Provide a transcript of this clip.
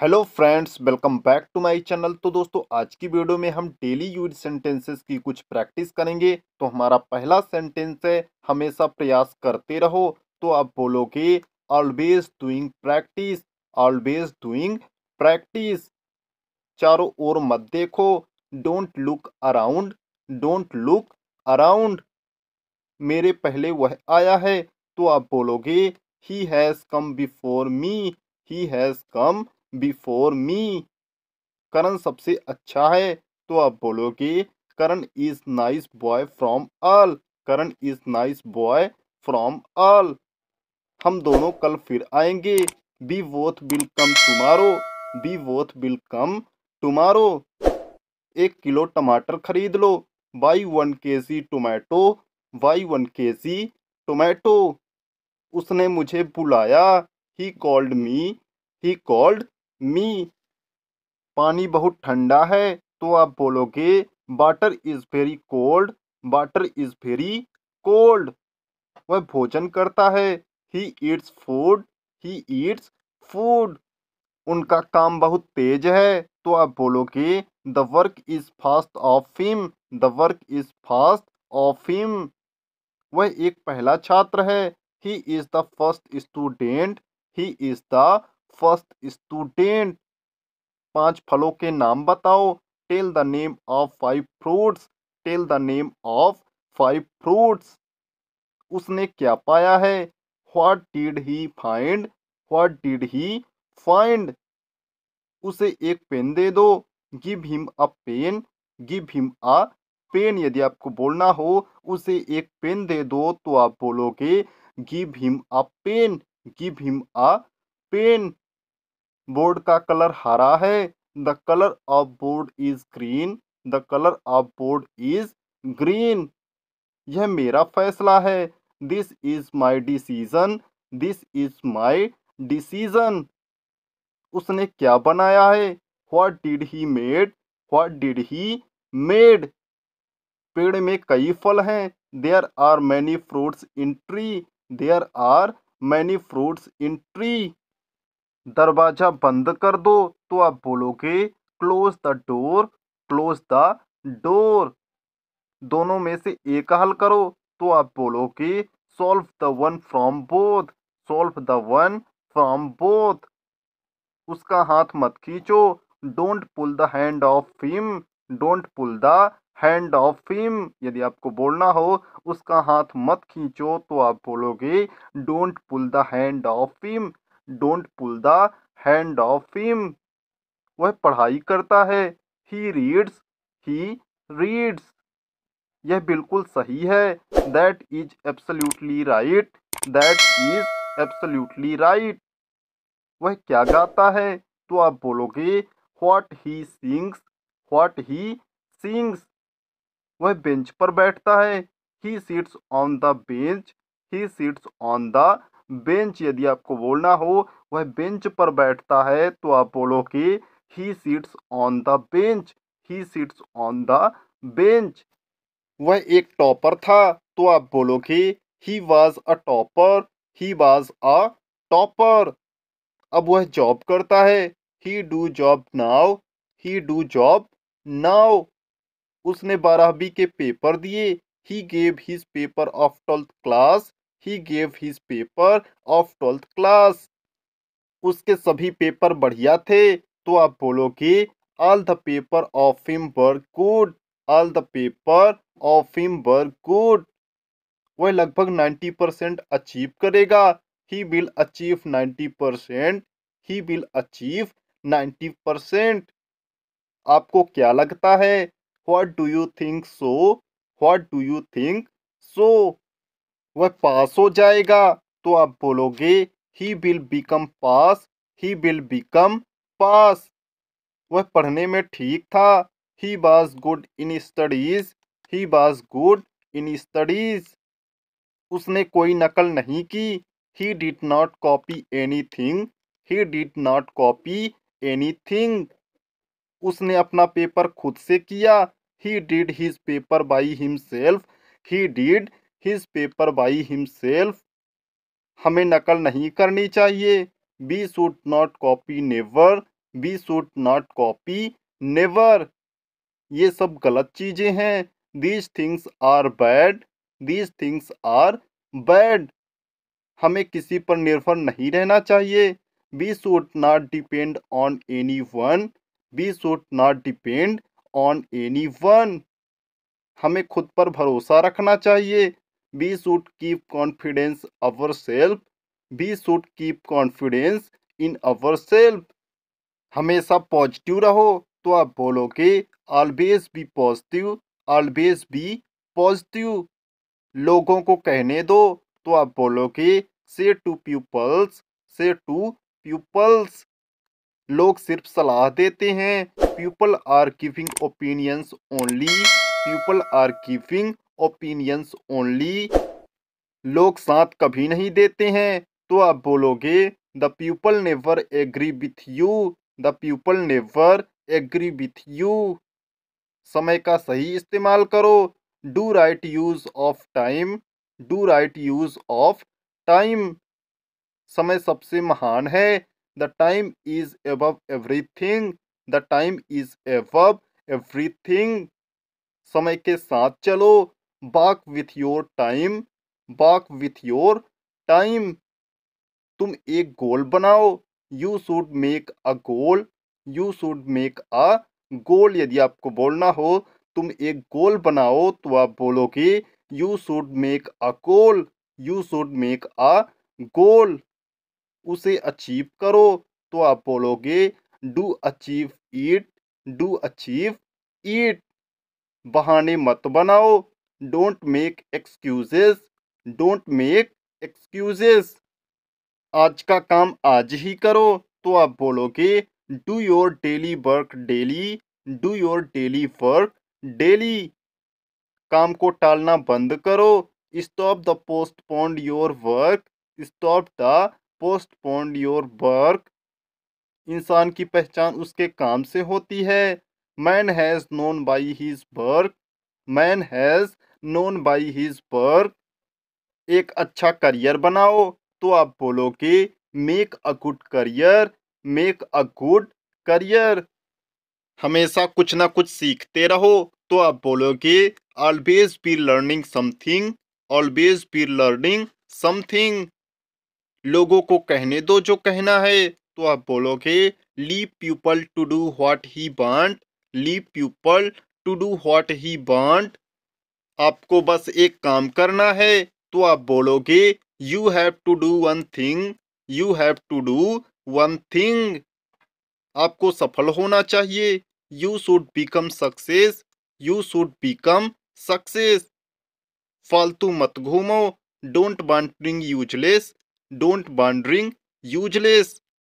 hello friends welcome back to my channel तो दोस्तों आज की वीडियो में हम डेली यूज सेंटेंसेस की कुछ प्रैक्टिस करेंगे तो हमारा पहला सेंटेंस है हमेशा प्रयास करते रहो तो आप बोलोगे always doing practice always doing practice चारों ओर मत देखो don't look around don't look around मेरे पहले वह आया है तो आप बोलोगे he has come before me he has come before me Karan सबसे अच्छा है तो आप बोलोगे Karan is nice boy from all Karan is nice boy from all हम दोनों कल फिर आएंगे be both will come tomorrow be both will come tomorrow एक किलो टमाटर खरीद लो बाई वन के जी टोमेटो बाई वन के जी टोमेटो उसने मुझे बुलाया he called me he called me पानी बहुत ठंडा है तो आप बोलोगे water is very cold water is very cold वह भोजन करता है he eats food he eats food उनका काम बहुत तेज है तो आप बोलोगे the work is fast of him the work is fast of him वह एक पहला छात्र है he is the first student he is the first student पांच फलों के नाम बताओ tell the name of five fruits tell the name of five fruits उसने क्या पाया है what did he find what did he find उसे एक पेन दे दो give him a pen give him a pen यदि आपको बोलना हो उसे एक पेन दे दो तो आप बोलोगे give him a pen give him a pen board का कलर हरा है the colour of board is green the colour of board is green यह मेरा फैसला है this is my decision this is my decision उसने क्या बनाया है what did he made what did he made पेड़ में कई फल हैं there are many fruits in tree there are many fruits in tree दरवाज़ा बंद कर दो तो आप बोलोगे close the door close the door दोनों में से एक हल करो तो आप बोलोगे solve the one from both solve the one from both उसका हाथ मत खींचो don't pull the hand of him don't pull the hand of him यदि आपको बोलना हो उसका हाथ मत खींचो तो आप बोलोगे don't pull the hand of him don't pull the hand of him वह पढ़ाई करता है ही रीड्स ही रीड्स यह बिल्कुल सही है that is absolutely right that is absolutely right वह क्या गाता है तो आप बोलोगे what he sings what he sings वह बेंच पर बैठता है he sits on the bench he sits on the bench यदि आपको बोलना हो वह बेंच पर बैठता है तो आप बोलो कि he sits on the bench he sits on the bench वह एक टॉपर था तो आप बोलो कि he was a topper he was a topper अब वह जॉब करता है he do job now he do job now उसने बारहवीं के पेपर दिए he gave his paper of twelfth class he gave his paper of twelfth class उसके सभी पेपर बढ़िया थे तो आप बोलोगे all the paper of him were good all the paper of him were good वह लगभग नाइन्टी परसेंट अचीव करेगा he will achieve ninety percent he will achieve ninety percent आपको क्या लगता है what do you think so what do you think so वह pass हो जाएगा तो आप बोलोगे he will become pass he will become pass वह पढ़ने में ठीक था he was good in studies he was good in studies उसने कोई नकल नहीं की he did not copy anything he did not copy anything उसने अपना पेपर खुद से किया he did his paper by himself he did his paper by himself हमें नकल नहीं करनी चाहिए we should not copy never we should not copy never ये सब गलत चीज़ें हैं these things are bad these things are bad हमें किसी पर निर्भर नहीं रहना चाहिए we should not depend on anyone we should not depend on anyone हमें खुद पर भरोसा रखना चाहिए we should keep confidence ourselves we should keep confidence in ourselves हमेशा पॉजिटिव रहो तो आप बोलोगे always be positive always be positive लोगों को कहने दो तो आप बोलोगे say to peoples say to peoples लोग सिर्फ सलाह देते हैं people are giving opinions only people are giving opinions only लोग साथ कभी नहीं देते हैं तो आप बोलोगे the people never agree with you the people never agree with you समय का सही इस्तेमाल करो do right use of time do right use of time समय सबसे महान है the time is above everything the time is above everything समय के साथ चलो walk with your time walk with your time तुम एक गोल बनाओ you should make a goal you should make a goal यदि आपको बोलना हो तुम एक गोल बनाओ तो आप बोलोगे you should make a goal you should make a goal उसे अचीव करो तो आप बोलोगे do achieve it do achieve it बहाने मत बनाओ don't make excuses don't make excuses आज का काम आज ही करो तो आप बोलोगे do your daily work daily do your daily work daily काम को टालना बंद करो stop the postponed your work stop the postponed your work इंसान की पहचान उसके काम से होती है man has known by his work man has known by his work एक अच्छा करियर बनाओ तो आप बोलोगे make a good career make a good career हमेशा कुछ ना कुछ सीखते रहो तो आप बोलोगे always be learning something always be learning something लोगों को कहने दो जो कहना है तो आप बोलोगे leave people to do what he want leave people to do what he want आपको बस एक काम करना है तो आप बोलोगे you have to do one thing you have to do one thing आपको सफल होना चाहिए you should become success you should become success फालतू मत घूमो don't wandering useless don't wandering useless